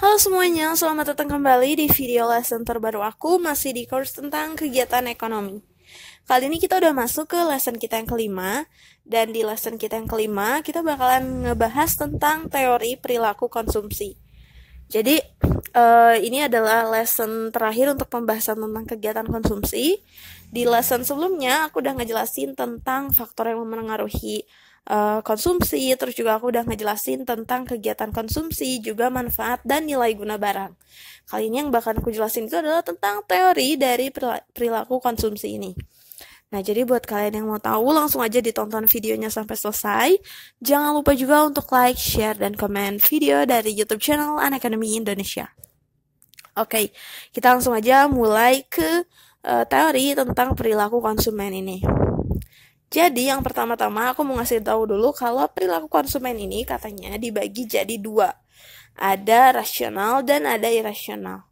Halo semuanya, selamat datang kembali di video lesson terbaru aku masih di course tentang kegiatan ekonomi. Kali ini kita udah masuk ke lesson kita yang kelima dan di lesson kita yang kelima kita bakalan ngebahas tentang teori perilaku konsumsi. Jadi uh, ini adalah lesson terakhir untuk pembahasan tentang kegiatan konsumsi. Di lesson sebelumnya aku udah ngejelasin tentang faktor yang memengaruhi uh, konsumsi, terus juga aku udah ngejelasin tentang kegiatan konsumsi, juga manfaat dan nilai guna barang. Kali ini yang bakal aku jelasin itu adalah tentang teori dari perilaku konsumsi ini. Nah, jadi buat kalian yang mau tahu, langsung aja ditonton videonya sampai selesai. Jangan lupa juga untuk like, share, dan komen video dari YouTube channel An Academy Indonesia. Oke, okay, kita langsung aja mulai ke uh, teori tentang perilaku konsumen ini. Jadi yang pertama-tama aku mau ngasih tahu dulu kalau perilaku konsumen ini katanya dibagi jadi dua. Ada rasional dan ada irasional.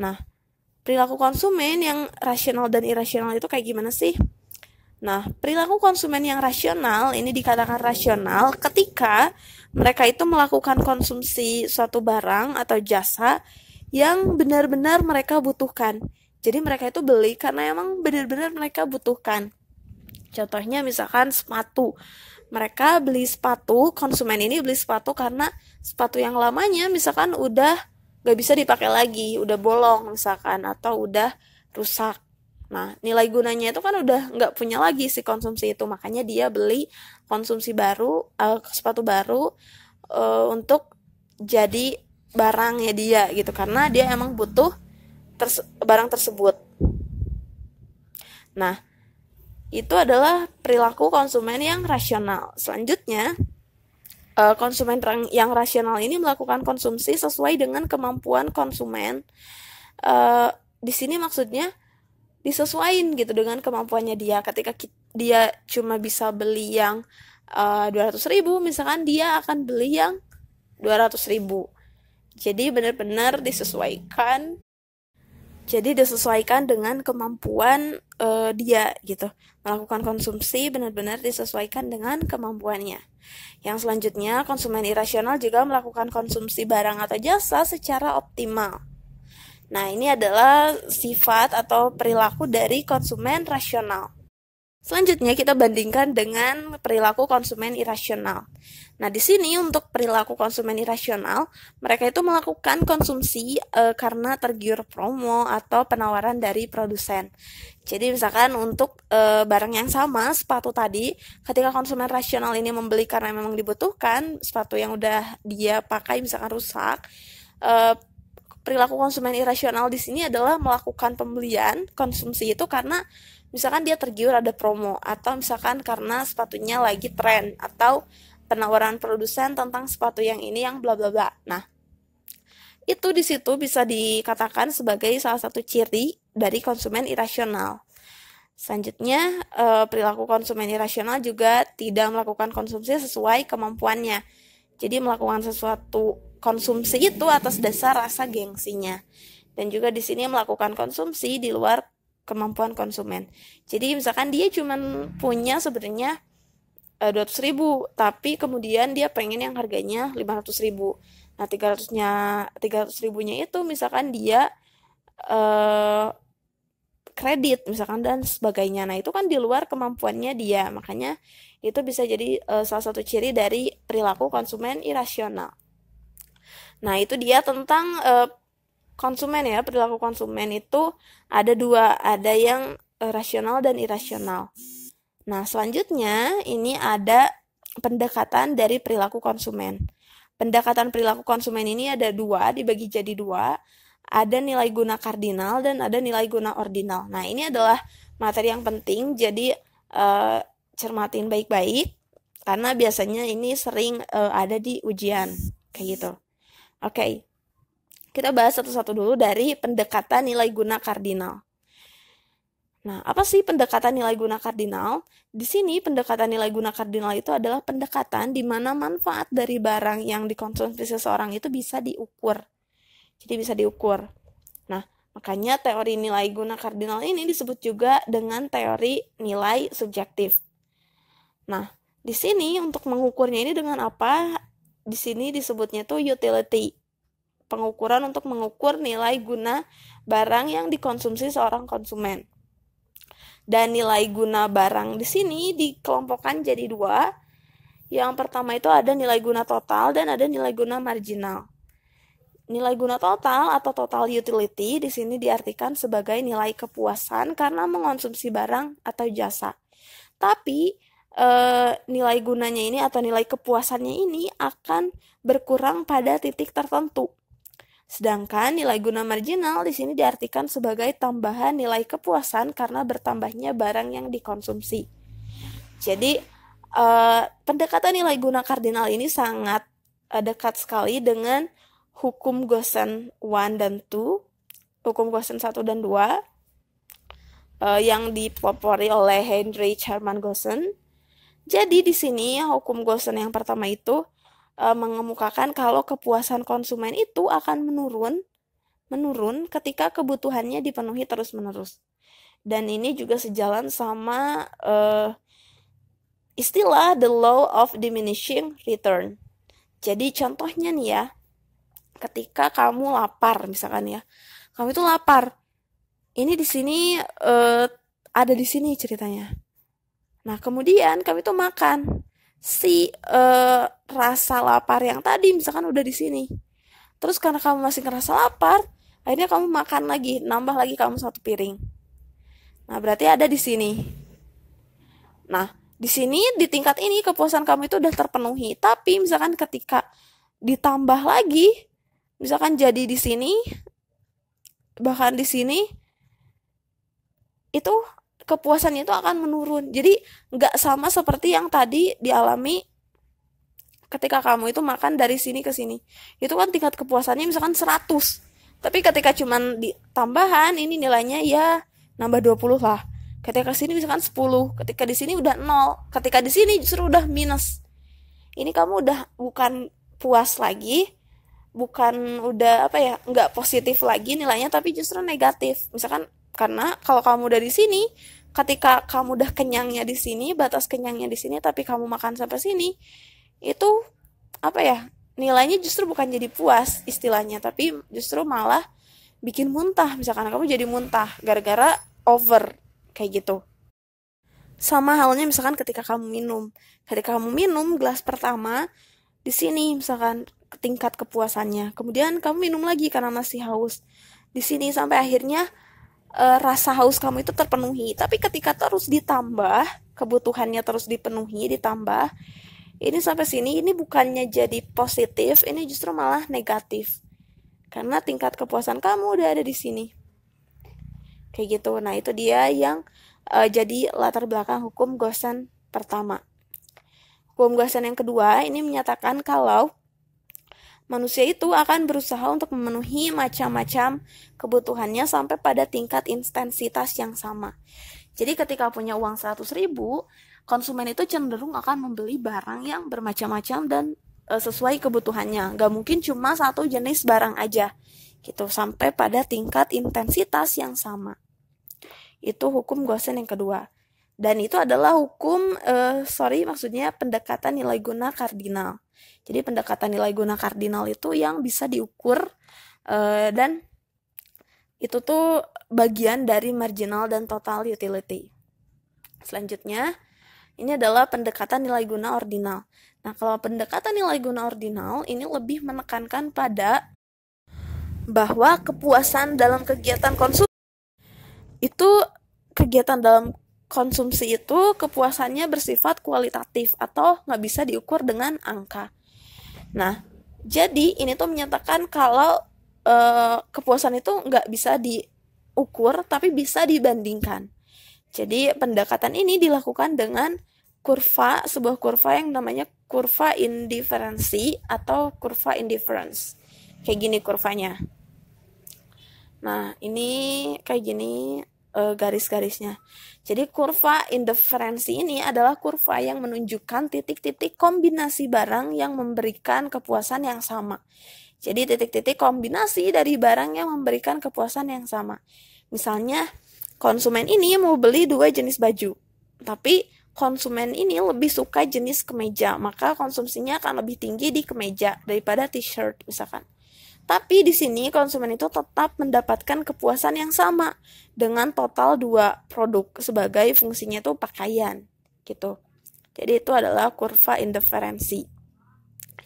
Nah, perilaku konsumen yang rasional dan irasional itu kayak gimana sih? Nah, perilaku konsumen yang rasional ini dikatakan rasional ketika mereka itu melakukan konsumsi suatu barang atau jasa yang benar-benar mereka butuhkan. Jadi mereka itu beli karena emang benar-benar mereka butuhkan. Contohnya misalkan sepatu. Mereka beli sepatu, konsumen ini beli sepatu karena sepatu yang lamanya misalkan udah gak bisa dipakai lagi, udah bolong misalkan atau udah rusak. Nah, nilai gunanya itu kan udah nggak punya lagi si konsumsi itu, makanya dia beli konsumsi baru, uh, sepatu baru uh, untuk jadi barangnya dia gitu, karena dia emang butuh terse barang tersebut. Nah, itu adalah perilaku konsumen yang rasional. Selanjutnya, eh, konsumen yang rasional ini melakukan konsumsi sesuai dengan kemampuan konsumen. Eh, di sini maksudnya disesuaikan gitu dengan kemampuannya dia. Ketika dia cuma bisa beli yang eh, dua ratus ribu, misalkan dia akan beli yang dua ratus ribu. Jadi benar-benar disesuaikan jadi disesuaikan dengan kemampuan uh, dia gitu melakukan konsumsi benar-benar disesuaikan dengan kemampuannya yang selanjutnya konsumen irasional juga melakukan konsumsi barang atau jasa secara optimal nah ini adalah sifat atau perilaku dari konsumen rasional Selanjutnya kita bandingkan dengan perilaku konsumen irasional. Nah, di sini untuk perilaku konsumen irasional, mereka itu melakukan konsumsi e, karena tergiur promo atau penawaran dari produsen. Jadi misalkan untuk e, barang yang sama, sepatu tadi, ketika konsumen rasional ini membeli karena memang dibutuhkan, sepatu yang udah dia pakai misalkan rusak, e, perilaku konsumen irasional di sini adalah melakukan pembelian konsumsi itu karena misalkan dia tergiur ada promo atau misalkan karena sepatunya lagi tren atau penawaran produsen tentang sepatu yang ini yang bla bla bla. Nah, itu di situ bisa dikatakan sebagai salah satu ciri dari konsumen irasional. Selanjutnya, eh, perilaku konsumen irasional juga tidak melakukan konsumsi sesuai kemampuannya jadi melakukan sesuatu konsumsi itu atas dasar rasa gengsinya. Dan juga di sini melakukan konsumsi di luar kemampuan konsumen. Jadi misalkan dia cuma punya sebenarnya eh, dua ratus ribu, tapi kemudian dia pengen yang harganya 500 ribu. Nah 300-nya 300 nya ribunya itu misalkan dia eh, kredit misalkan dan sebagainya. Nah itu kan di luar kemampuannya dia, makanya itu bisa jadi uh, salah satu ciri dari perilaku konsumen irasional. Nah, itu dia tentang uh, konsumen ya, perilaku konsumen itu ada dua, ada yang uh, rasional dan irasional. Nah, selanjutnya ini ada pendekatan dari perilaku konsumen. Pendekatan perilaku konsumen ini ada dua, dibagi jadi dua. Ada nilai guna kardinal dan ada nilai guna ordinal. Nah, ini adalah materi yang penting. Jadi, uh, cermatin baik-baik karena biasanya ini sering uh, ada di ujian kayak gitu. Oke. Okay. Kita bahas satu-satu dulu dari pendekatan nilai guna kardinal. Nah, apa sih pendekatan nilai guna kardinal? Di sini pendekatan nilai guna kardinal itu adalah pendekatan di mana manfaat dari barang yang dikonsumsi seseorang itu bisa diukur. Jadi bisa diukur. Nah, makanya teori nilai guna kardinal ini disebut juga dengan teori nilai subjektif. Nah, di sini untuk mengukurnya ini dengan apa? Di sini disebutnya tuh utility. Pengukuran untuk mengukur nilai guna barang yang dikonsumsi seorang konsumen. Dan nilai guna barang di sini dikelompokkan jadi dua. Yang pertama itu ada nilai guna total dan ada nilai guna marginal. Nilai guna total atau total utility di sini diartikan sebagai nilai kepuasan karena mengonsumsi barang atau jasa. Tapi uh, nilai gunanya ini atau nilai kepuasannya ini akan berkurang pada titik tertentu. Sedangkan nilai guna marginal di sini diartikan sebagai tambahan nilai kepuasan karena bertambahnya barang yang dikonsumsi. Jadi uh, pendekatan nilai guna kardinal ini sangat uh, dekat sekali dengan hukum Gosen 1 dan 2, hukum Gosen 1 dan 2 uh, yang dipopori oleh Henry Sherman Gosen jadi di sini hukum Gosen yang pertama itu e, mengemukakan kalau kepuasan konsumen itu akan menurun menurun ketika kebutuhannya dipenuhi terus-menerus. Dan ini juga sejalan sama e, istilah the law of diminishing return. Jadi contohnya nih ya, ketika kamu lapar misalkan ya, kamu itu lapar. Ini di sini e, ada di sini ceritanya. Nah, kemudian kami tuh makan si uh, rasa lapar yang tadi misalkan udah di sini. Terus karena kamu masih ngerasa lapar, akhirnya kamu makan lagi, nambah lagi kamu satu piring. Nah, berarti ada di sini. Nah, di sini di tingkat ini kepuasan kamu itu udah terpenuhi. Tapi misalkan ketika ditambah lagi, misalkan jadi di sini bahkan di sini itu kepuasannya itu akan menurun. Jadi nggak sama seperti yang tadi dialami ketika kamu itu makan dari sini ke sini. Itu kan tingkat kepuasannya misalkan 100. Tapi ketika cuman ditambahan ini nilainya ya nambah 20 lah. Ketika sini misalkan 10, ketika di sini udah 0, ketika di sini justru udah minus. Ini kamu udah bukan puas lagi, bukan udah apa ya, nggak positif lagi nilainya tapi justru negatif. Misalkan karena kalau kamu dari sini ketika kamu udah kenyangnya di sini batas kenyangnya di sini tapi kamu makan sampai sini itu apa ya nilainya justru bukan jadi puas istilahnya tapi justru malah bikin muntah misalkan kamu jadi muntah gara-gara over kayak gitu sama halnya misalkan ketika kamu minum ketika kamu minum gelas pertama di sini misalkan tingkat kepuasannya kemudian kamu minum lagi karena masih haus di sini sampai akhirnya uh, rasa haus kamu itu terpenuhi. Tapi ketika terus ditambah, kebutuhannya terus dipenuhi, ditambah, ini sampai sini ini bukannya jadi positif, ini justru malah negatif. Karena tingkat kepuasan kamu udah ada di sini. Kayak gitu. Nah, itu dia yang uh, jadi latar belakang hukum gosen pertama. Hukum gosen yang kedua ini menyatakan kalau Manusia itu akan berusaha untuk memenuhi macam-macam kebutuhannya sampai pada tingkat intensitas yang sama. Jadi ketika punya uang 100 ribu, konsumen itu cenderung akan membeli barang yang bermacam-macam dan e, sesuai kebutuhannya. Gak mungkin cuma satu jenis barang aja gitu sampai pada tingkat intensitas yang sama. Itu hukum Gosen yang kedua. Dan itu adalah hukum eh, sorry maksudnya pendekatan nilai guna kardinal. Jadi pendekatan nilai guna kardinal itu yang bisa diukur uh, dan itu tuh bagian dari marginal dan total utility. Selanjutnya, ini adalah pendekatan nilai guna ordinal. Nah, kalau pendekatan nilai guna ordinal ini lebih menekankan pada bahwa kepuasan dalam kegiatan konsumsi itu kegiatan dalam konsumsi itu kepuasannya bersifat kualitatif atau nggak bisa diukur dengan angka. Nah, jadi ini tuh menyatakan kalau e, kepuasan itu nggak bisa diukur tapi bisa dibandingkan. Jadi pendekatan ini dilakukan dengan kurva sebuah kurva yang namanya kurva indiferensi atau kurva indifference. Kayak gini kurvanya. Nah, ini kayak gini uh, garis-garisnya. Jadi kurva indiferensi ini adalah kurva yang menunjukkan titik-titik kombinasi barang yang memberikan kepuasan yang sama. Jadi titik-titik kombinasi dari barang yang memberikan kepuasan yang sama. Misalnya konsumen ini mau beli dua jenis baju, tapi konsumen ini lebih suka jenis kemeja, maka konsumsinya akan lebih tinggi di kemeja daripada t-shirt misalkan. Tapi di sini konsumen itu tetap mendapatkan kepuasan yang sama dengan total dua produk sebagai fungsinya itu pakaian gitu. Jadi itu adalah kurva interferensi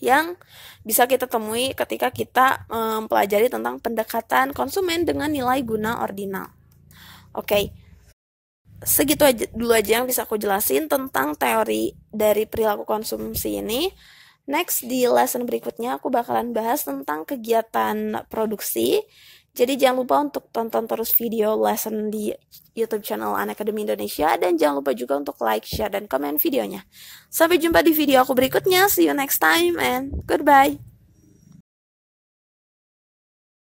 yang bisa kita temui ketika kita eh, mempelajari tentang pendekatan konsumen dengan nilai guna ordinal. Oke. Okay. Segitu aja dulu aja yang bisa aku jelasin tentang teori dari perilaku konsumsi ini. Next di lesson berikutnya aku bakalan bahas tentang kegiatan produksi. Jadi jangan lupa untuk tonton terus video lesson di YouTube channel Anakademi Academy Indonesia dan jangan lupa juga untuk like, share, dan komen videonya. Sampai jumpa di video aku berikutnya. See you next time and goodbye.